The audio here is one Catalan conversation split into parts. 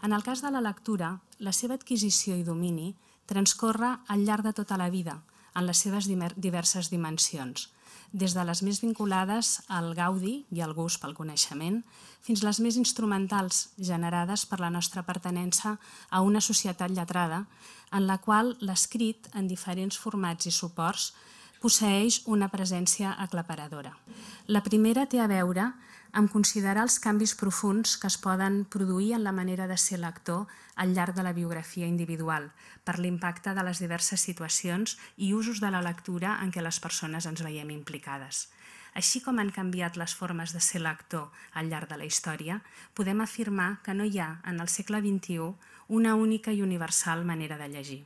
En el cas de la lectura, la seva adquisició i domini transcorre al llarg de tota la vida, en les seves diverses dimensions, des de les més vinculades al gaudi i al gust pel coneixement, fins les més instrumentals generades per la nostra pertenença a una societat lletrada, en la qual l'escrit, en diferents formats i suports, posseix una presència aclaparadora. La primera té a veure amb en considerar els canvis profuns que es poden produir en la manera de ser lector al llarg de la biografia individual, per l'impacte de les diverses situacions i usos de la lectura en què les persones ens veiem implicades. Així com han canviat les formes de ser lector al llarg de la història, podem afirmar que no hi ha, en el segle XXI, una única i universal manera de llegir.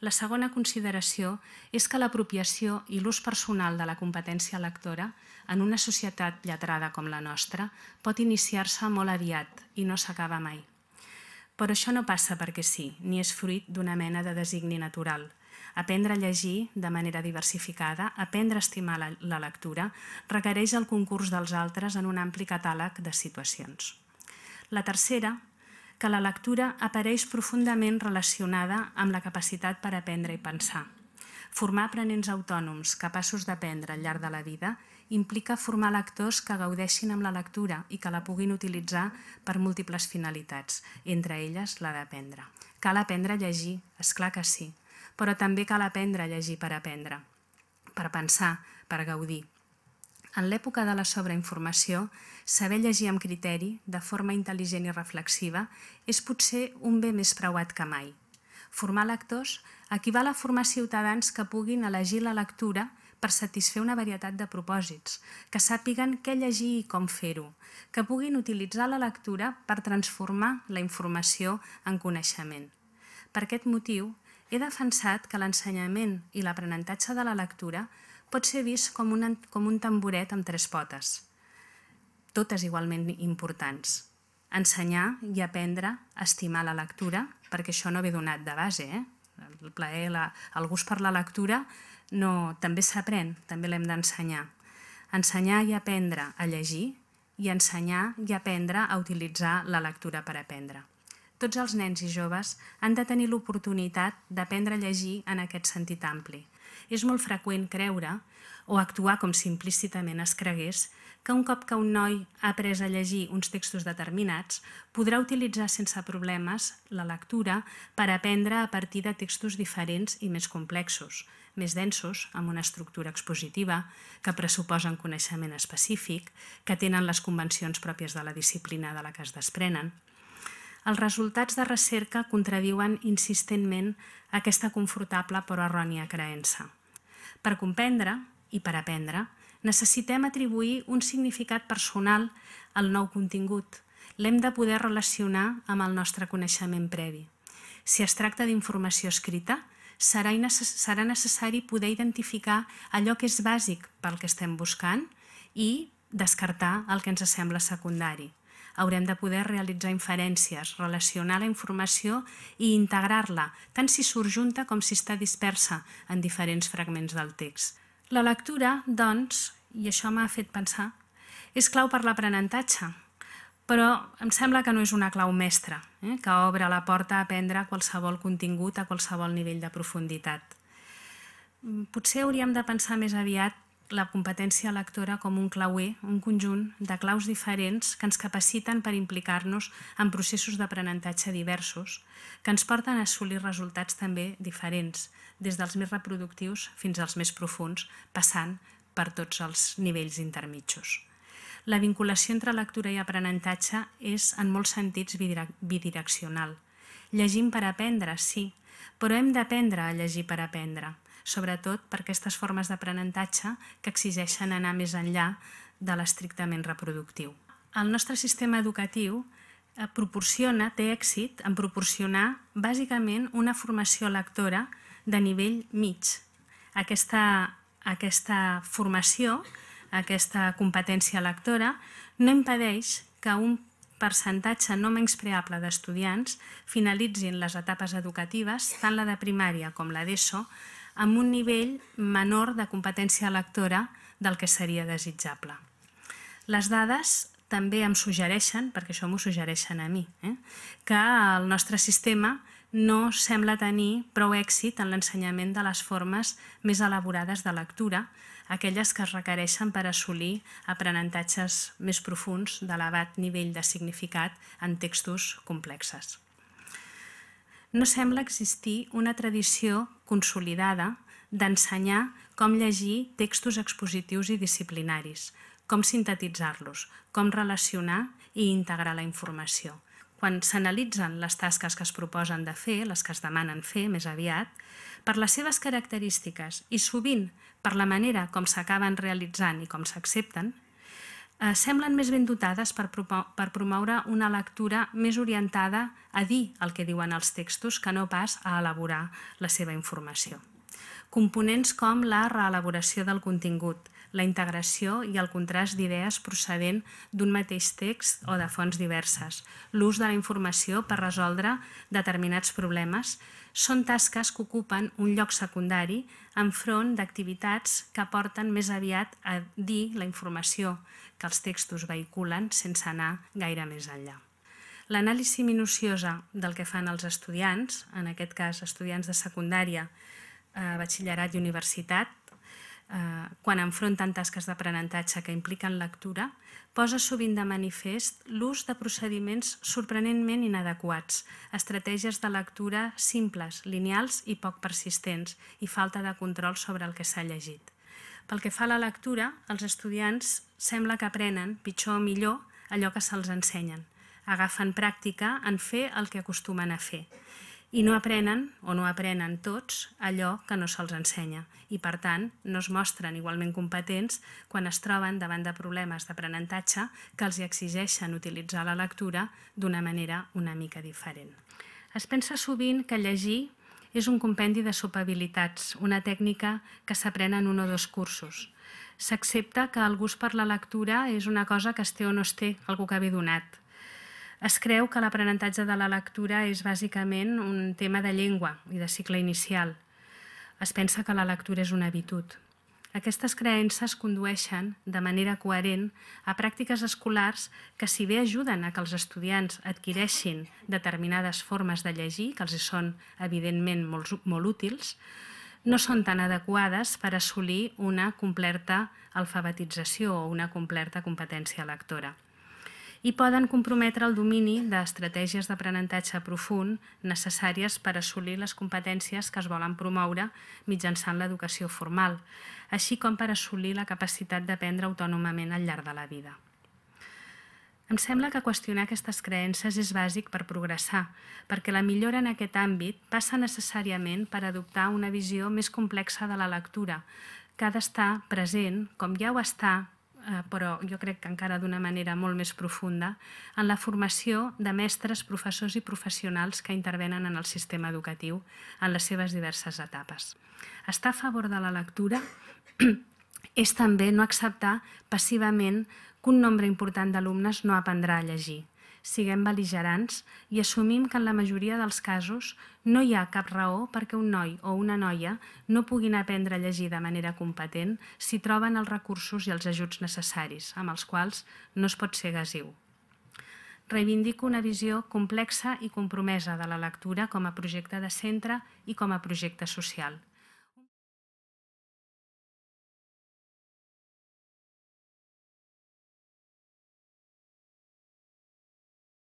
La segona consideració és que l'apropiació i l'ús personal de la competència lectora en una societat lletrada com la nostra, pot iniciar-se molt aviat i no s'acaba mai. Però això no passa perquè sí, ni és fruit d'una mena de designi natural. Aprendre a llegir de manera diversificada, aprendre a estimar la, la lectura, requereix el concurs dels altres en un ampli catàleg de situacions. La tercera, que la lectura apareix profundament relacionada amb la capacitat per aprendre i pensar. Formar aprenents autònoms capaços d'aprendre al llarg de la vida implica formar lectors que gaudeixin amb la lectura i que la puguin utilitzar per múltiples finalitats, entre elles la d'aprendre. Cal aprendre a llegir, és clar que sí, però també cal aprendre a llegir per aprendre, per pensar, per gaudir. En l'època de la sobreinformació, saber llegir amb criteri, de forma intel·ligent i reflexiva, és potser un bé més preuat que mai. Formar lectors equival a formar ciutadans que puguin elegir la lectura i per satisfer una varietat de propòsits, que sàpiguen què llegir i com fer-ho, que puguin utilitzar la lectura per transformar la informació en coneixement. Per aquest motiu, he defensat que l'ensenyament i l'aprenentatge de la lectura pot ser vist com, un, com un tamboret amb tres potes, totes igualment importants. Ensenyar i aprendre a estimar la lectura, perquè això no ve donat de base, eh? el plaer, la, el gust per la lectura no, també s'aprèn, també l'hem d'ensenyar. Ensenyar i aprendre a llegir i ensenyar i aprendre a utilitzar la lectura per aprendre. Tots els nens i joves han de tenir l'oportunitat d'aprendre a llegir en aquest sentit ampli, és molt freqüent creure o actuar com si implícitament es cregués que un cop que un noi ha après a llegir uns textos determinats, podrà utilitzar sense problemes la lectura per aprendre a partir de textos diferents i més complexos, més densos, amb una estructura expositiva, que pressuposen coneixement específic, que tenen les convencions pròpies de la disciplina de la que es desprenen, els resultats de recerca contradiuen insistentment aquesta confortable però errònia creença. Per comprendre i per aprendre, necessitem atribuir un significat personal al nou contingut. L'hem de poder relacionar amb el nostre coneixement previ. Si es tracta d'informació escrita, serà, serà necessari poder identificar allò que és bàsic pel que estem buscant i descartar el que ens sembla secundari haurem de poder realitzar inferències, relacionar la informació i integrar-la, tant si surt junta com si està dispersa en diferents fragments del text. La lectura, doncs, i això m'ha fet pensar, és clau per l'aprenentatge, però em sembla que no és una clau mestra, eh, que obre la porta a aprendre qualsevol contingut a qualsevol nivell de profunditat. Mm, potser hauríem de pensar més aviat la competència lectora com un clauer, un conjunt de claus diferents que ens capaciten per implicar-nos en processos d'aprenentatge diversos, que ens porten a assolir resultats també diferents, des dels més reproductius fins als més profuns, passant per tots els nivells intermitjos. La vinculació entre lectura i aprenentatge és, en molts sentits, bidireccional. Llegim per aprendre, sí, però hem d'aprendre a llegir per aprendre – sobretot per aquestes formes d'aprenentatge que exigeixen anar més enllà de l'estrictament reproductiu. El nostre sistema educatiu eh, proporciona, té èxit en proporcionar bàsicament una formació lectora de nivell mig. Aquesta, aquesta formació, aquesta competència lectora, no impedeix que un percentatge no menyspreable d'estudiants finalitzin les etapes educatives, tant la de primària com la d'ESO, amb un nivell menor de competència lectora del que seria desitjable. Les dades també em suggereixen, perquè això m'ho suggereixen a mi, eh, que el nostre sistema no sembla tenir prou èxit en l'ensenyament de les formes més elaborades de lectura, aquelles que es requereixen per assolir aprenentatges més profuns d'elevat nivell de significat en textos complexes no sembla existir una tradició consolidada d'ensenyar com llegir textos expositius i disciplinaris, com sintetitzar-los, com relacionar i integrar la informació. Quan s'analitzen les tasques que es proposen de fer, les que es demanen fer més aviat, per les seves característiques i sovint per la manera com s'acaben realitzant i com s'accepten, Eh, semblen més ben dotades per, per promoure una lectura més orientada a dir el que diuen els textos que no pas a elaborar la seva informació. Components com la reelaboració del contingut, la integració i el contrast d'idees procedent d'un mateix text o de fonts diverses, l'ús de la informació per resoldre determinats problemes, són tasques que ocupen un lloc secundari enfront d'activitats que porten més aviat a dir la informació que els textos vehiculen sense anar gaire més enllà. L'anàlisi minuciosa del que fan els estudiants, en aquest cas estudiants de secundària, eh, batxillerat i universitat, Eh, quan enfronten tasques d'aprenentatge que impliquen lectura, posa sovint de manifest l'ús de procediments sorprenentment inadequats, estratègies de lectura simples, lineals i poc persistents i falta de control sobre el que s'ha llegit. Pel que fa a la lectura, els estudiants sembla que aprenen, pitjor o millor, allò que se'ls ensenyen. Agafen pràctica en fer el que acostumen a fer i no aprenen o no aprenen tots allò que no se'ls ensenya i, per tant, no es mostren igualment competents quan es troben davant de problemes d'aprenentatge que els exigeixen utilitzar la lectura d'una manera una mica diferent. Es pensa sovint que llegir és un compendi de sopabilitats, una tècnica que s'aprèn en un o dos cursos. S'accepta que el gust per la lectura és una cosa que es té o no es té, algú que ve donat, es creu que l'aprenentatge de la lectura és bàsicament un tema de llengua i de cicle inicial. Es pensa que la lectura és una habitud. Aquestes creences condueixen, de manera coherent, a pràctiques escolars que, si bé ajuden a que els estudiants adquireixin determinades formes de llegir, que els són, evidentment, molt, molt útils, no són tan adequades per assolir una completa alfabetització o una completa competència lectora i poden comprometre el domini d'estratègies d'aprenentatge profund necessàries per assolir les competències que es volen promoure mitjançant l'educació formal, així com per assolir la capacitat d'aprendre autònomament al llarg de la vida. Em sembla que qüestionar aquestes creences és bàsic per progressar, perquè la millora en aquest àmbit passa necessàriament per adoptar una visió més complexa de la lectura, que ha d'estar present, com ja ho està Eh, però jo crec que encara d'una manera molt més profunda, en la formació de mestres, professors i professionals que intervenen en el sistema educatiu en les seves diverses etapes. Estar a favor de la lectura és també no acceptar passivament que un nombre important d'alumnes no aprendrà a llegir siguem beligerants i assumim que en la majoria dels casos no hi ha cap raó perquè un noi o una noia no puguin aprendre a llegir de manera competent si troben els recursos i els ajuts necessaris, amb els quals no es pot ser gasiu. Reivindico una visió complexa i compromesa de la lectura com a projecte de centre i com a projecte social.